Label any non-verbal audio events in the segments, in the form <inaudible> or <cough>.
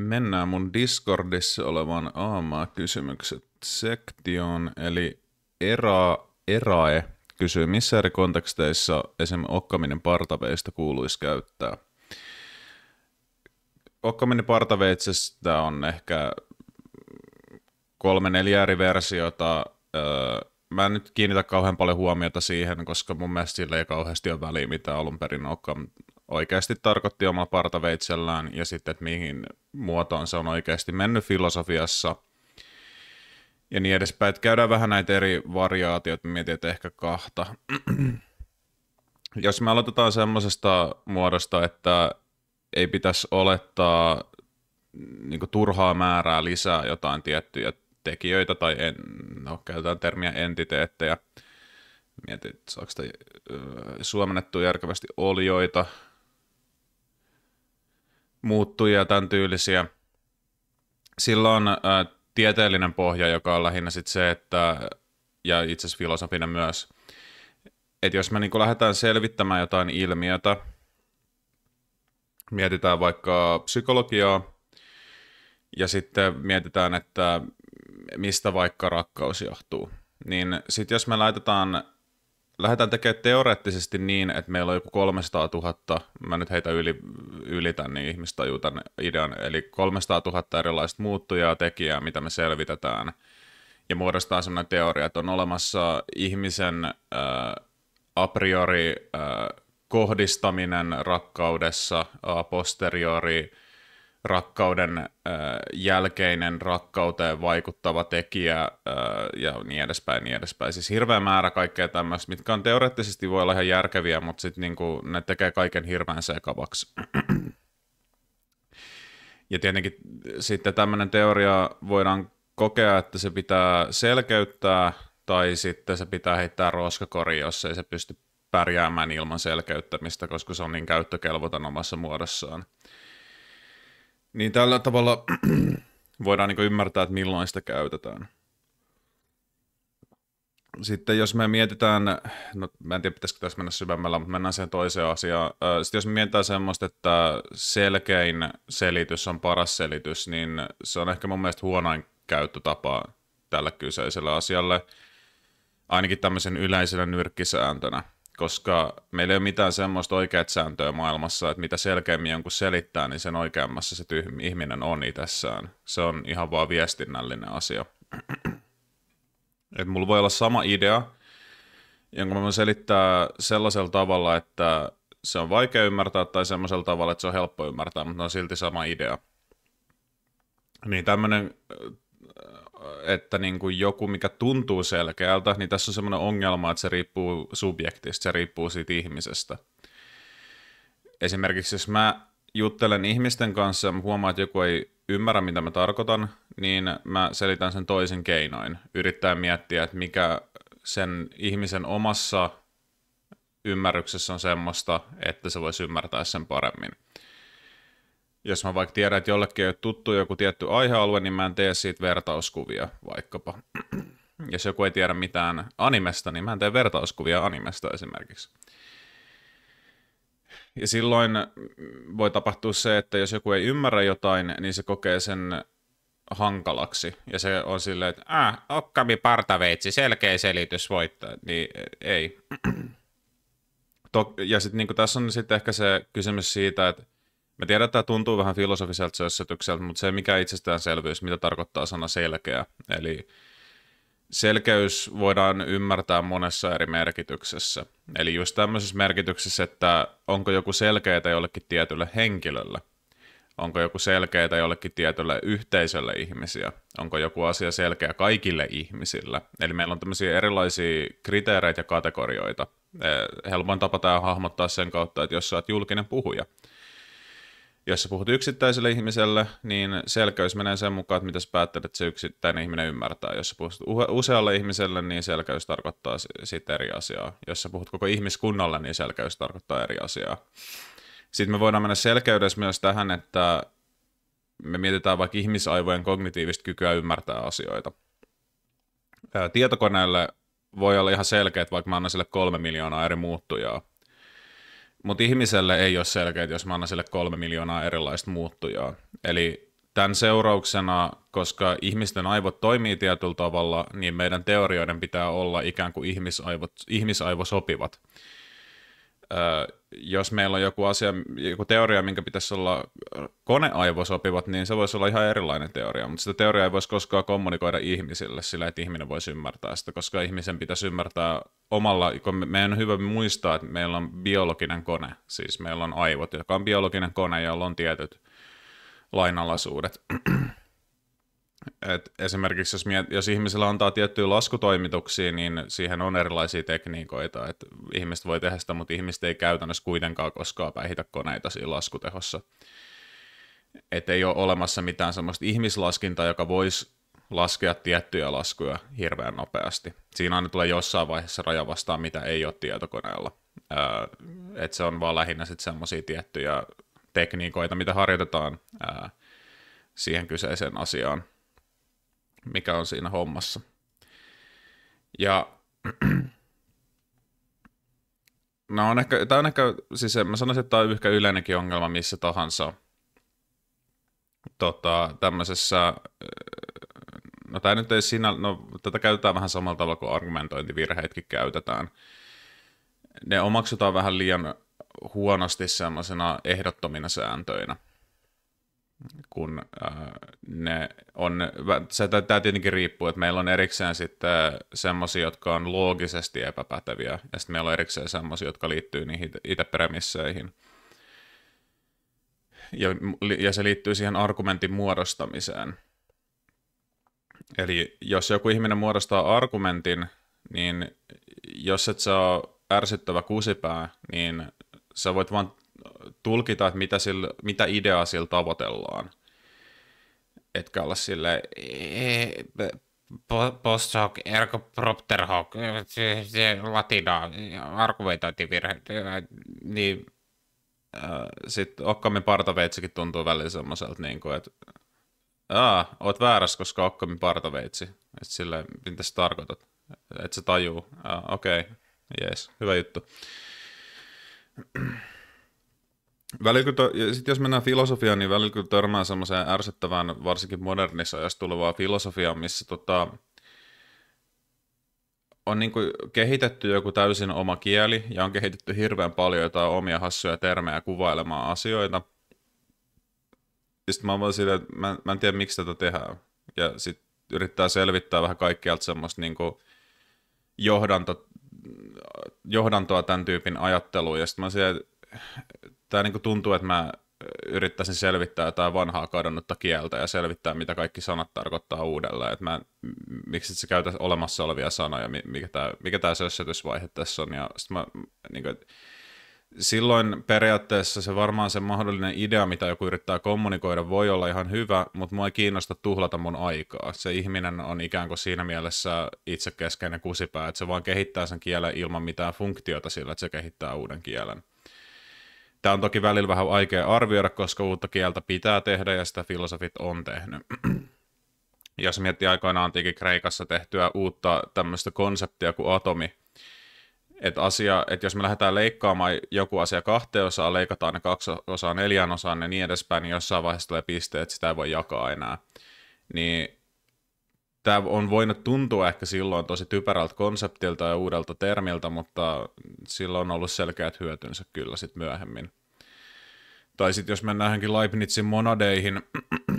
mennään mun Discordissa olevan aamaa kysymykset sektioon, eli era, erae kysyy, missä eri konteksteissa esim. okkaminen partaveista kuuluisi käyttää? Okkaminen partaveitsestä on ehkä kolme neljä eri versiota. Öö, mä en nyt kiinnitä kauhean paljon huomiota siihen, koska mun mielestä sillä ei kauheasti ole väliä, mitä alun perin Okkam oikeasti tarkoitti omalla partaveitsellään ja sitten, että mihin muotoon se on oikeasti mennyt filosofiassa ja niin edespäin. Että käydään vähän näitä eri variaatioita, mietin, että ehkä kahta. <clears throat> Jos me aloitetaan semmoisesta muodosta, että ei pitäisi olettaa niin turhaa määrää lisää jotain tiettyjä tekijöitä tai en, no, käytetään termiä entiteettejä. Mietin, saako sitä suomennettua järkevästi olioita, muuttujia ja tämän tyylisiä. silloin on äh, tieteellinen pohja, joka on lähinnä sit se, että, ja itse asiassa filosofinen myös, että jos me niin lähdetään selvittämään jotain ilmiötä, mietitään vaikka psykologiaa, ja sitten mietitään, että mistä vaikka rakkaus johtuu, niin sitten jos me laitetaan lähdetään tekemään teoreettisesti niin, että meillä on joku 300 000, mä nyt heitä yli, yli tämän, niin ihmiset tämän idean, eli 300 000 erilaista muuttujaa, tekijää, mitä me selvitetään, ja muodostaa sellainen teoria, että on olemassa ihmisen äh, a priori äh, kohdistaminen rakkaudessa, a posteriori rakkauden äh, jälkeinen rakkauteen vaikuttava tekijä äh, ja niin edespäin, niin edespäin. Siis hirveä määrä kaikkea tämmöistä, mitkä on teoreettisesti voi olla ihan järkeviä, mutta sitten niinku, ne tekee kaiken hirveän sekavaksi. ja tietenkin sitten tämmöinen teoria voidaan kokea, että se pitää selkeyttää tai sitten se pitää heittää roskakori, jos ei se pysty pärjäämään ilman selkeyttämistä, koska se on niin käyttökelvoton omassa muodossaan. Niin tällä tavalla <clears throat> voidaan niin ymmärtää, että milloin sitä käytetään. Sitten jos me mietitään, no mä en tiedä pitäisikö tässä mennä syvemmällä, mutta mennään siihen toiseen asiaan. Sitten jos me mietitään semmoista, että selkein selitys on paras selitys, niin se on ehkä mun mielestä huonoin käyttötapa tällä kyseisellä asialle. Ainakin tämmöisen yleisenä nyrkkisääntönä koska meillä ei ole mitään semmoista oikeat sääntöä maailmassa, että mitä selkeämmin jonkun selittää, niin sen oikeammassa se tyhmä ihminen on itsessään. Se on ihan vaan viestinnällinen asia. <clears throat> Et mulla voi olla sama idea, jonka mä voin selittää sellaisella tavalla, että se on vaikea ymmärtää tai semmoisella tavalla, että se on helppo ymmärtää, mutta on silti sama idea. Niin tämmöinen että niin kuin joku, mikä tuntuu selkeältä, niin tässä on semmoinen ongelma, että se riippuu subjektista, se riippuu siitä ihmisestä. Esimerkiksi jos mä juttelen ihmisten kanssa ja huomaan, että joku ei ymmärrä, mitä mä tarkoitan, niin mä selitän sen toisen keinoin. Yrittää miettiä, että mikä sen ihmisen omassa ymmärryksessä on semmoista, että se voisi ymmärtää sen paremmin jos mä vaikka tiedän, että jollekin ei ole tuttu joku tietty aihealue, niin mä en tee siitä vertauskuvia vaikkapa. <clears throat> jos joku ei tiedä mitään animesta, niin mä en tee vertauskuvia animesta esimerkiksi. Ja silloin voi tapahtua se, että jos joku ei ymmärrä jotain, niin se kokee sen hankalaksi. Ja se on silleen, että äh, okkami partaveitsi, selkeä selitys voittaa. Niin ei. <clears throat> ja sitten niin tässä on sitten ehkä se kysymys siitä, että Mä tiedän, että tämä tuntuu vähän filosofiselta sössötykseltä, mutta se mikä itsestäänselvyys, mitä tarkoittaa sana selkeä. Eli selkeys voidaan ymmärtää monessa eri merkityksessä. Eli just tämmöisessä merkityksessä, että onko joku selkeää jollekin tietylle henkilölle. Onko joku selkeää jollekin tietylle yhteisölle ihmisiä? Onko joku asia selkeä kaikille ihmisille? Eli meillä on tämmöisiä erilaisia kriteereitä ja kategorioita. Eh, helpoin tapa tämä hahmottaa sen kautta, että jos sä oot julkinen puhuja – jos sä puhut yksittäiselle ihmiselle, niin selkeys menee sen mukaan, että mitä sä päättelet, että se yksittäinen ihminen ymmärtää. Jos sä puhut usealle ihmiselle, niin selkeys tarkoittaa sitten eri asiaa. Jos sä puhut koko ihmiskunnalle, niin selkeys tarkoittaa eri asiaa. Sitten me voidaan mennä selkeydessä myös tähän, että me mietitään vaikka ihmisaivojen kognitiivista kykyä ymmärtää asioita. Tietokoneelle voi olla ihan selkeä, että vaikka mä annan sille kolme miljoonaa eri muuttujaa, mutta ihmiselle ei ole selkeä, jos mä annan sille kolme miljoonaa erilaista muuttujaa. Eli tämän seurauksena, koska ihmisten aivot toimii tietyllä tavalla, niin meidän teorioiden pitää olla ikään kuin ihmisaivot, ihmisaivosopivat. sopivat jos meillä on joku asia, joku teoria, minkä pitäisi olla koneaivosopivat, niin se voisi olla ihan erilainen teoria, mutta sitä teoriaa ei voisi koskaan kommunikoida ihmisille sillä, että ihminen voisi ymmärtää sitä, koska ihmisen pitäisi ymmärtää omalla, kun meidän on hyvä muistaa, että meillä on biologinen kone, siis meillä on aivot, joka on biologinen kone, jolla on tietyt lainalaisuudet. Et esimerkiksi jos, miet- jos ihmisellä antaa tiettyjä laskutoimituksia, niin siihen on erilaisia tekniikoita. Et ihmiset voi tehdä sitä, mutta ihmiset ei käytännössä kuitenkaan koskaan päihitä koneita siinä laskutehossa. Et ei ole olemassa mitään sellaista ihmislaskintaa, joka voisi laskea tiettyjä laskuja hirveän nopeasti. Siinä aina tulee jossain vaiheessa raja vastaan, mitä ei ole tietokoneella. Ää, et se on vaan lähinnä sitten tiettyjä tekniikoita, mitä harjoitetaan ää, siihen kyseiseen asiaan mikä on siinä hommassa. Ja no <clears throat> on ehkä, tämä on ehkä, siis mä sanoisin, että tämä on ehkä yleinenkin ongelma missä tahansa tota, tämmöisessä, äh, no tämä nyt ei siinä, no tätä käytetään vähän samalla tavalla kuin argumentointivirheitkin käytetään. Ne omaksutaan vähän liian huonosti semmoisena ehdottomina sääntöinä kun äh, ne on, se, tämä tietenkin riippuu, että meillä on erikseen sitten äh, semmoisia, jotka on loogisesti epäpäteviä, ja sitten meillä on erikseen semmoisia, jotka liittyy niihin itse premisseihin. Ja, ja se liittyy siihen argumentin muodostamiseen. Eli jos joku ihminen muodostaa argumentin, niin jos et saa ärsyttävä kusipää, niin sä voit vaan tulkita, että mitä, sillä, mitä ideaa sillä tavoitellaan. Etkä olla post hoc, ergo propter hoc, latina, argumentointivirhe, niin äh, sitten Okkamin partaveitsikin tuntuu välillä semmoiselta, niin että Aa, oot väärässä, koska Okkamin partaveitsi. että sille, mitä sä tarkoitat? että se tajuu. Okei, okay. jees, hyvä juttu. Välikulta, ja sitten jos mennään filosofiaan, niin välillä kyllä törmää semmoiseen ärsyttävään, varsinkin modernissa ajassa tulevaa filosofiaa, missä tota, on niin kuin kehitetty joku täysin oma kieli ja on kehitetty hirveän paljon jotain omia hassuja termejä kuvailemaan asioita. sitten mä voin sille, että mä, mä en tiedä miksi tätä tehdään. Ja sitten yrittää selvittää vähän kaikkialta semmoista niin kuin johdanto, johdantoa tämän tyypin ajatteluun. Ja sitten mä silleen, tämä niinku tuntuu, että mä yrittäisin selvittää jotain vanhaa kadonnutta kieltä ja selvittää, mitä kaikki sanat tarkoittaa uudelleen. Että mä, miksi et sä käytä olemassa olevia sanoja, mikä tämä mikä tää tässä on. Ja sit mä, niin kuin, silloin periaatteessa se varmaan se mahdollinen idea, mitä joku yrittää kommunikoida, voi olla ihan hyvä, mutta mua ei kiinnosta tuhlata mun aikaa. Se ihminen on ikään kuin siinä mielessä itsekeskeinen kusipää, että se vaan kehittää sen kielen ilman mitään funktiota sillä, että se kehittää uuden kielen. Tämä on toki välillä vähän vaikea arvioida, koska uutta kieltä pitää tehdä ja sitä filosofit on tehnyt. <clears throat> Jos miettii aikoinaan antiikin Kreikassa tehtyä uutta tämmöistä konseptia kuin atomi, että asia, että jos me lähdetään leikkaamaan joku asia kahteen osaan, leikataan ne kaksi osaa neljään osaan ja niin edespäin, niin jossain vaiheessa tulee piste, että sitä ei voi jakaa enää. Niin tämä on voinut tuntua ehkä silloin tosi typerältä konseptilta ja uudelta termiltä, mutta silloin on ollut selkeät hyötynsä kyllä sitten myöhemmin. Tai sitten jos mennään johonkin Leibnizin monadeihin,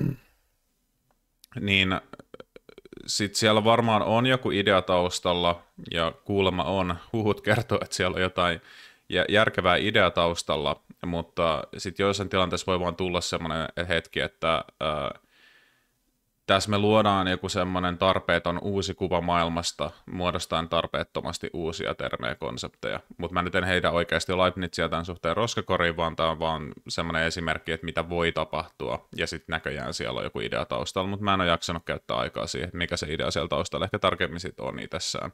<clears throat> niin äh, sitten siellä varmaan on joku idea taustalla, ja kuulemma on, huhut kertoo, että siellä on jotain järkevää idea taustalla, mutta sitten joissain tilanteissa voi vaan tulla semmoinen hetki, että ää, äh, tässä me luodaan joku semmoinen tarpeeton uusi kuva maailmasta, muodostaan tarpeettomasti uusia termejä konsepteja. Mutta mä nyt en heitä oikeasti Leibnizia tämän suhteen roskakoriin, vaan tämä on vaan semmoinen esimerkki, että mitä voi tapahtua. Ja sitten näköjään siellä on joku idea taustalla, mutta mä en ole jaksanut käyttää aikaa siihen, että mikä se idea siellä taustalla ehkä tarkemmin sitten on itsessään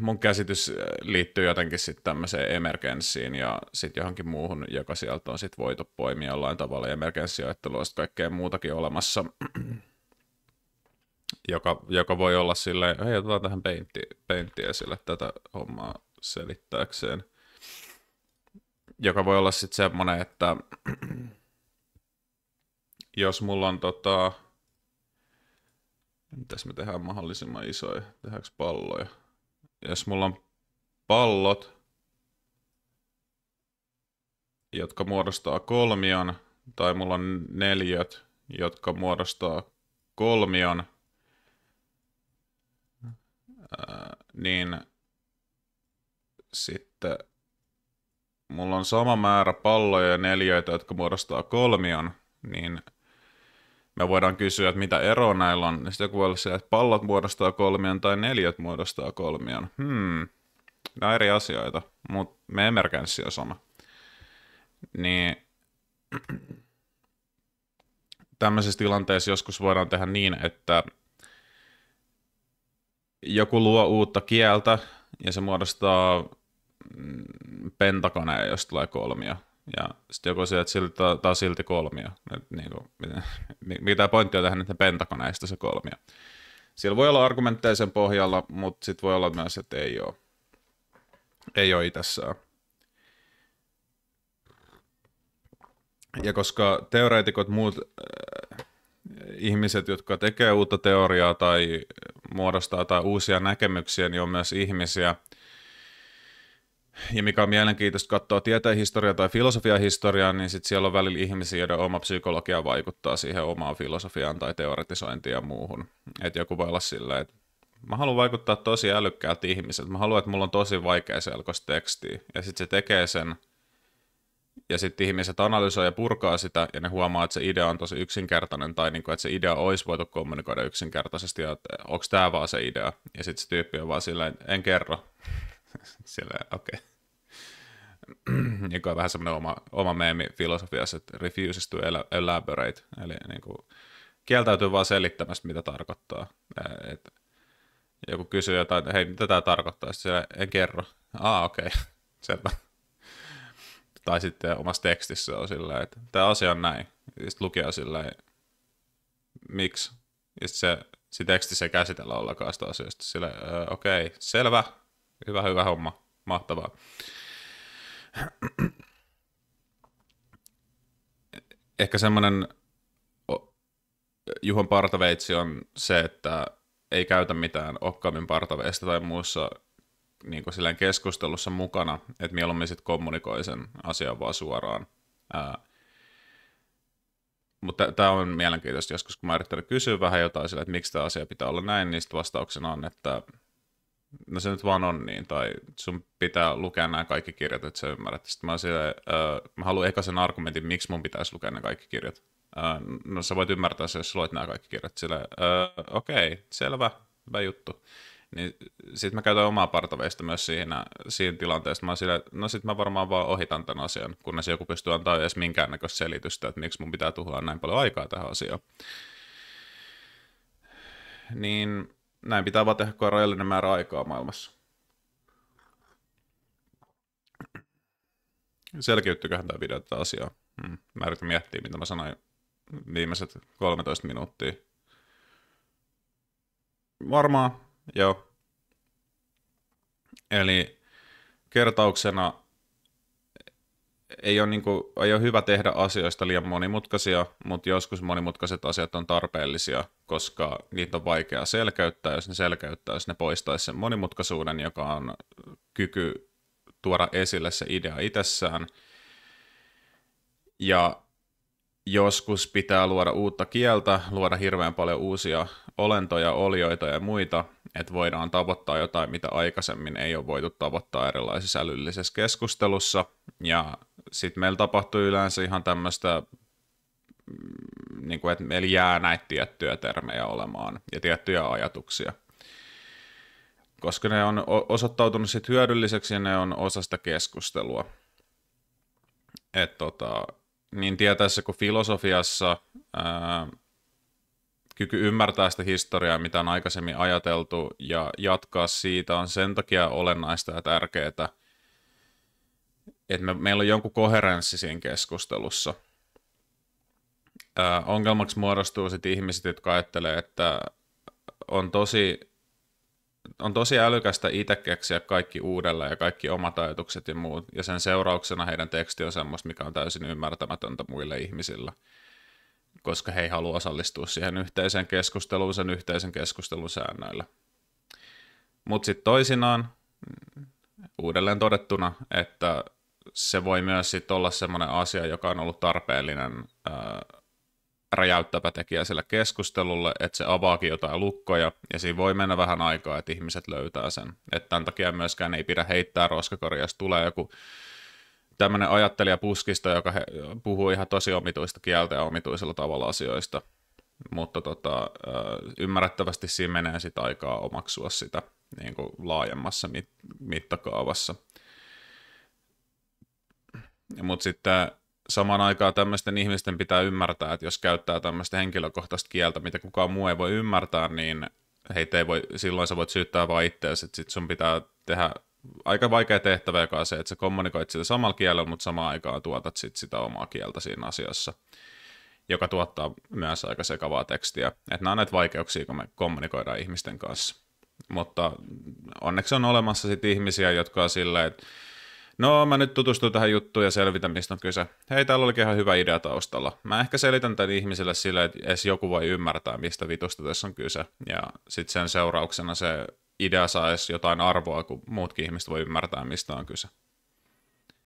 mun käsitys äh, liittyy jotenkin sitten tämmöiseen emergenssiin ja sitten johonkin muuhun, joka sieltä on sitten voitu poimia jollain tavalla. Emergenssiajattelua on kaikkea muutakin olemassa, <clears throat> joka, joka voi olla silleen, hei otetaan tähän peintti, peintti esille tätä hommaa selittääkseen. Joka voi olla sitten semmoinen, että <clears throat> jos mulla on tota... Mitäs me tehdään mahdollisimman isoja? Tehdäänkö palloja? jos mulla on pallot, jotka muodostaa kolmion, tai mulla on neljöt, jotka muodostaa kolmion, niin sitten mulla on sama määrä palloja ja neljöitä, jotka muodostaa kolmion, niin – me voidaan kysyä, että mitä ero näillä on. Sitten joku voi olla sillä, että pallot muodostaa kolmion tai neljät muodostaa kolmion. Hmm, nämä on eri asioita, mutta me emergenssi on sama. Niin <clears throat> tämmöisessä tilanteessa joskus voidaan tehdä niin, että joku luo uutta kieltä ja se muodostaa mm, pentakoneen, jos tulee kolmia ja sitten joku sieltä siltä, taas silti kolmio. niin kuin, mitä, mitä pointti on tähän niiden pentakoneista se kolmio. Siellä voi olla argumentteja sen pohjalla, mutta sitten voi olla myös, että ei ole. Ei ole itässä Ja koska teoreetikot muut äh, ihmiset, jotka tekee uutta teoriaa tai muodostaa tai uusia näkemyksiä, niin on myös ihmisiä – ja mikä on mielenkiintoista katsoa tieteen historiaa tai filosofian historiaa, niin sit siellä on välillä ihmisiä, joiden oma psykologia vaikuttaa siihen omaan filosofiaan tai teoretisointiin ja muuhun. Että joku voi olla silleen, että mä haluan vaikuttaa tosi älykkäältä ihmiseltä. Mä haluan, että mulla on tosi vaikea selkoista tekstiä. Ja sitten se tekee sen, ja sitten ihmiset analysoi ja purkaa sitä, ja ne huomaa, että se idea on tosi yksinkertainen, tai niinku, että se idea olisi voitu kommunikoida yksinkertaisesti, ja onko tämä vaan se idea. Ja sitten se tyyppi on vaan silleen, en kerro, <laughs> Siellä, okei. Okay. joka on vähän semmoinen oma, oma meemi filosofiassa, että refuses to elaborate, eli niin kuin, kieltäytyy vaan selittämästä, mitä tarkoittaa. Et, joku kysyy jotain, että hei, mitä tämä tarkoittaa, sitten en kerro. ah okei, okay. <laughs> selvä. tai sitten omassa tekstissä on sillä että tämä asia on näin. Ja sitten lukija on sillä miksi? Ja sitten se, se teksti se käsitellä ollenkaan sitä asiasta. Sillä, okei, okay, selvä, Hyvä, hyvä homma. Mahtavaa. Ehkä semmoinen Juhon partaveitsi on se, että ei käytä mitään okkaammin partaveista tai muussa niin kuin keskustelussa mukana, että mieluummin sitten kommunikoi sen asian vaan suoraan. Ää, mutta tämä on mielenkiintoista joskus, kun mä yrittänyt kysyä vähän jotain sillä, että miksi tämä asia pitää olla näin, niin vastauksena on, että no se nyt vaan on niin, tai sun pitää lukea nämä kaikki kirjat, että sä ymmärrät. Sitten mä, sille, äh, mä haluan eka sen argumentin, miksi mun pitäisi lukea nämä kaikki kirjat. Äh, no sä voit ymmärtää se, jos sä luet nämä kaikki kirjat. Sille, äh, okei, okay, selvä, hyvä juttu. Niin sitten mä käytän omaa partaveista myös siinä, siinä tilanteessa. Mä sille, no sit mä varmaan vaan ohitan tämän asian, kunnes joku pystyy antaa edes minkäännäköistä selitystä, että miksi mun pitää tuhlaa näin paljon aikaa tähän asiaan. Niin näin pitää vaan tehdä, kun on rajallinen määrä aikaa maailmassa. Selkeyttyköhän tämä video tätä asiaa. Hmm. Mä yritän miettiä, mitä mä sanoin viimeiset 13 minuuttia. Varmaan, joo. Eli kertauksena ei ole, niin kuin, ei ole hyvä tehdä asioista liian monimutkaisia, mutta joskus monimutkaiset asiat on tarpeellisia, koska niitä on vaikea selkeyttää, jos ne selkeyttää, jos ne poistaisi sen monimutkaisuuden, joka on kyky tuoda esille se idea itsessään. Ja joskus pitää luoda uutta kieltä, luoda hirveän paljon uusia olentoja, olioita ja muita, että voidaan tavoittaa jotain, mitä aikaisemmin ei ole voitu tavoittaa erilaisessa älyllisessä keskustelussa. Ja sitten meillä tapahtuu yleensä ihan tämmöistä, mm, niin kuin, että meillä jää näitä tiettyjä termejä olemaan ja tiettyjä ajatuksia. Koska ne on osoittautunut sit hyödylliseksi ja ne on osa sitä keskustelua. Et tota, niin tietäessä kuin filosofiassa ää, kyky ymmärtää sitä historiaa, mitä on aikaisemmin ajateltu, ja jatkaa siitä on sen takia olennaista ja tärkeää, että me, meillä on jonkun koherenssi siinä keskustelussa. Ää, ongelmaksi muodostuu sitten ihmiset, jotka ajattelee, että on tosi on tosi älykästä itse keksiä kaikki uudelleen ja kaikki omat ajatukset ja muut, ja sen seurauksena heidän teksti on semmoista, mikä on täysin ymmärtämätöntä muille ihmisille, koska he ei halua osallistua siihen yhteiseen keskusteluun sen yhteisen keskustelun säännöillä. Mutta sitten toisinaan, mm, uudelleen todettuna, että se voi myös sit olla semmoinen asia, joka on ollut tarpeellinen ää, räjäyttävä tekijä sille keskustelulle, että se avaakin jotain lukkoja, ja siinä voi mennä vähän aikaa, että ihmiset löytää sen. Että tämän takia myöskään ei pidä heittää roskakoria, jos tulee joku tämmöinen ajattelija puskista, joka he, puhuu ihan tosi omituista kieltä ja omituisella tavalla asioista, mutta tota, ymmärrettävästi siinä menee sit aikaa omaksua sitä niin kuin laajemmassa mit- mittakaavassa. Mutta sitten samaan aikaan tämmöisten ihmisten pitää ymmärtää, että jos käyttää tämmöistä henkilökohtaista kieltä, mitä kukaan muu ei voi ymmärtää, niin heitä ei voi, silloin sä voit syyttää vaan itseäsi, että sit sun pitää tehdä aika vaikea tehtävä, joka on se, että sä kommunikoit sitä samalla kielellä, mutta samaan aikaan tuotat sit sitä omaa kieltä siinä asiassa, joka tuottaa myös aika sekavaa tekstiä. Että nämä on näitä vaikeuksia, kun me kommunikoidaan ihmisten kanssa. Mutta onneksi on olemassa sit ihmisiä, jotka on silleen, että No, mä nyt tutustun tähän juttuun ja selvitän, mistä on kyse. Hei, täällä olikin ihan hyvä idea taustalla. Mä ehkä selitän tämän ihmiselle sille, että edes joku voi ymmärtää, mistä vitusta tässä on kyse. Ja sitten sen seurauksena se idea saisi jotain arvoa, kun muutkin ihmiset voi ymmärtää, mistä on kyse.